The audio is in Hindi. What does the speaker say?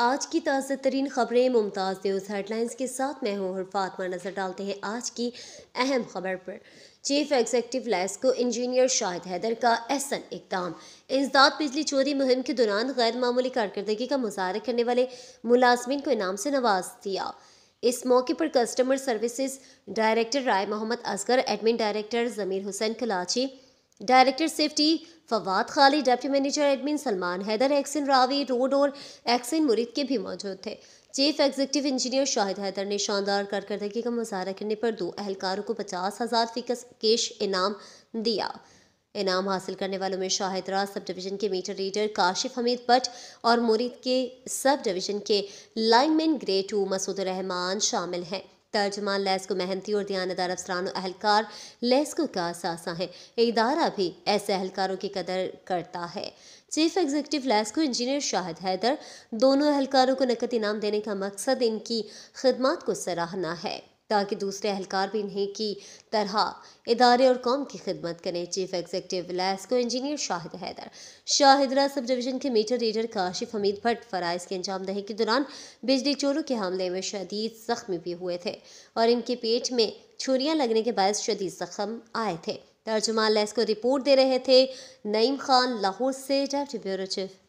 आज की ताज़ा तरीन खबरें मुमताज़ न्यूज़ हेडलाइंस के साथ मैं हूँ फातमा नज़र डालते हैं आज की अहम खबर पर chief executive LESCO engineer Shahid Haider का एहसन इकदाम इंसदाद बिजली चोरी मुहिम के दौरान गैर मामूली कारकर्दगी का मुजाहरा करने वाले मुलाजमीन को इनाम से नवाज दिया इस मौके पर customer services director Rai Mohammad Asghar admin director Zameer Hussain Kalachi director safety Fawad Khali deputy manager admin Salman Haider XEN Ravi road और एक्सिन मुरीद के भी मौजूद थे chief executive engineer Shahid Haider ने शानदार कारकर्दगी का मुजाहरा करने पर दो अहलकारों को पचास हज़ार फीकस केश इनाम दिया इनाम हासिल करने वालों में शाहिद राज सब डिवीज़न के मीटर रीडर काशिफ हमीद भट्ट और मुरीद के सब डिवीज़न के lineman grade two Masood Rehman शामिल हैं तर्जमान लेस्को मेहनती और दयानदार अफसरान और अहलकार लेस्को का असासा है इदारा भी ऐसे अहलकारों की कदर करता है chief executive LESCO engineer Shahid Haider दोनों अहलकारों को नकद इनाम देने का मकसद इनकी खदमात को सराहना है ताकि दूसरे अहलकार भी इन्हीं की तरह इदारे और कौम की खिदमत करें chief executive LESCO engineer Shahid Haider Shahdara subdivision के मीटर रीडर काशिफ हमीद भट्ट फराइज के अंजाम दही के दौरान बिजली चोरों के हमले में शदीद जख्मी भी हुए थे और इनके पेट में छुरियाँ लगने के बायस शदीद जख्म आए थे तर्जुमान लैसको रिपोर्ट दे रहे थे नईम खान लाहौर से डेप्टी ब्यूरो चीफ